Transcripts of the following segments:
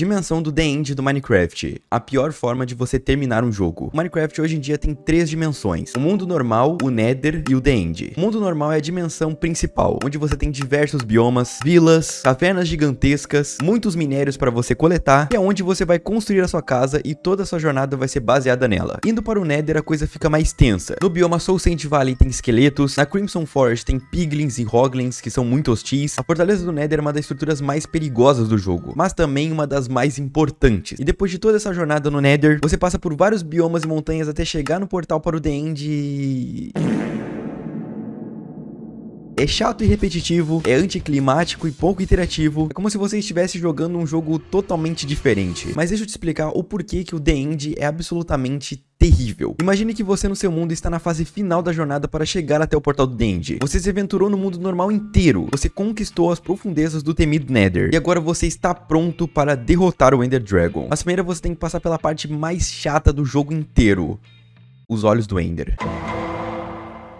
Dimensão do The End do Minecraft, a pior forma de você terminar um jogo. O Minecraft hoje em dia tem três dimensões, o mundo normal, o Nether e o The End. O mundo normal é a dimensão principal, onde você tem diversos biomas, vilas, cavernas gigantescas, muitos minérios para você coletar, e é onde você vai construir a sua casa e toda a sua jornada vai ser baseada nela. Indo para o Nether a coisa fica mais tensa. No bioma Soul Sand Valley tem esqueletos, na Crimson Forest tem piglins e hoglins que são muito hostis, a Fortaleza do Nether é uma das estruturas mais perigosas do jogo, mas também uma das mais importantes. E depois de toda essa jornada no Nether, você passa por vários biomas e montanhas até chegar no portal para o The End é chato e repetitivo, é anticlimático e pouco interativo, é como se você estivesse jogando um jogo totalmente diferente. Mas deixa eu te explicar o porquê que o The End é absolutamente terrível. Imagine que você no seu mundo está na fase final da jornada para chegar até o portal do Dende. Você se aventurou no mundo normal inteiro, você conquistou as profundezas do temido Nether, e agora você está pronto para derrotar o Ender Dragon. Mas primeiro você tem que passar pela parte mais chata do jogo inteiro, os olhos do Ender.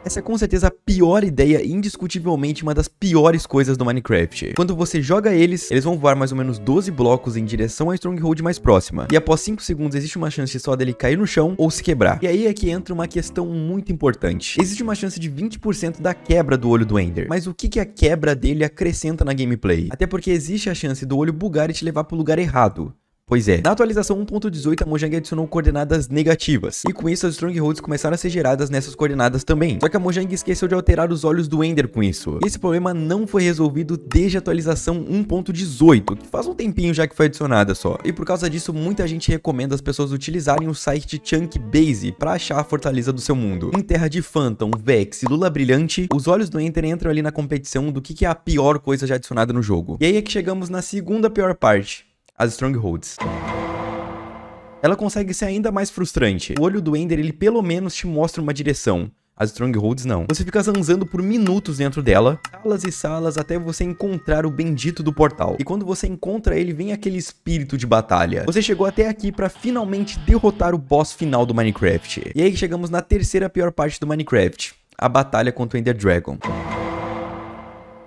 Essa é com certeza a pior ideia e indiscutivelmente uma das piores coisas do Minecraft. Quando você joga eles, eles vão voar mais ou menos 12 blocos em direção à Stronghold mais próxima. E após 5 segundos existe uma chance só dele cair no chão ou se quebrar. E aí é que entra uma questão muito importante. Existe uma chance de 20% da quebra do olho do Ender. Mas o que, que a quebra dele acrescenta na gameplay? Até porque existe a chance do olho bugar e te levar pro lugar errado. Pois é, na atualização 1.18 a Mojang adicionou coordenadas negativas, e com isso as Strongholds começaram a ser geradas nessas coordenadas também. Só que a Mojang esqueceu de alterar os olhos do Ender com isso. Esse problema não foi resolvido desde a atualização 1.18, que faz um tempinho já que foi adicionada só. E por causa disso, muita gente recomenda as pessoas utilizarem o site Chunk Base para achar a fortaleza do seu mundo. Em terra de Phantom, Vex e Lula Brilhante, os olhos do Ender entram ali na competição do que é a pior coisa já adicionada no jogo. E aí é que chegamos na segunda pior parte, as Strongholds. Ela consegue ser ainda mais frustrante. O olho do Ender, ele pelo menos te mostra uma direção. As Strongholds não. Você fica zanzando por minutos dentro dela, salas e salas, até você encontrar o bendito do portal. E quando você encontra ele, vem aquele espírito de batalha. Você chegou até aqui pra finalmente derrotar o boss final do Minecraft. E aí chegamos na terceira pior parte do Minecraft, a batalha contra o Ender Dragon.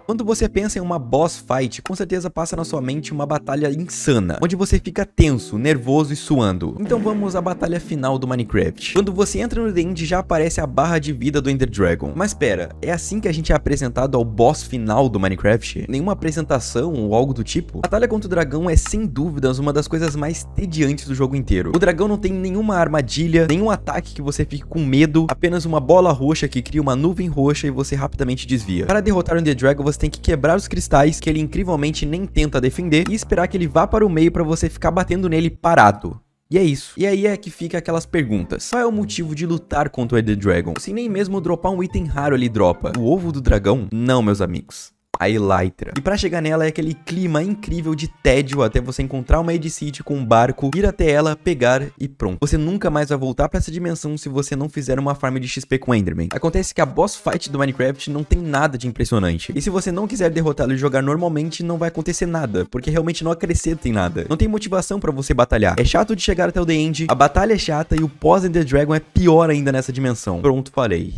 Quando você pensa em uma boss fight, com certeza passa na sua mente uma batalha insana, onde você fica tenso, nervoso e suando. Então vamos à batalha final do Minecraft. Quando você entra no The End já aparece a barra de vida do Ender Dragon. Mas pera, é assim que a gente é apresentado ao boss final do Minecraft? Nenhuma apresentação ou algo do tipo? A batalha contra o dragão é sem dúvidas uma das coisas mais tediantes do jogo inteiro. O dragão não tem nenhuma armadilha, nenhum ataque que você fique com medo, apenas uma bola roxa que cria uma nuvem roxa e você rapidamente desvia. Para derrotar o Ender Dragon, você tem que quebrar os cristais, que ele incrivelmente nem tenta defender, e esperar que ele vá para o meio para você ficar batendo nele parado. E é isso. E aí é que fica aquelas perguntas. Qual é o motivo de lutar contra o Ender Dragon? Se nem mesmo dropar um item raro ele dropa. O ovo do dragão? Não, meus amigos a Elytra. E para chegar nela é aquele clima incrível de tédio até você encontrar uma City com um barco, ir até ela, pegar e pronto. Você nunca mais vai voltar para essa dimensão se você não fizer uma farm de XP com Enderman. Acontece que a boss fight do Minecraft não tem nada de impressionante. E se você não quiser derrotá-lo e jogar normalmente, não vai acontecer nada, porque realmente não acrescenta em nada. Não tem motivação para você batalhar. É chato de chegar até o The End, a batalha é chata e o pós-Ender Dragon é pior ainda nessa dimensão. Pronto, falei.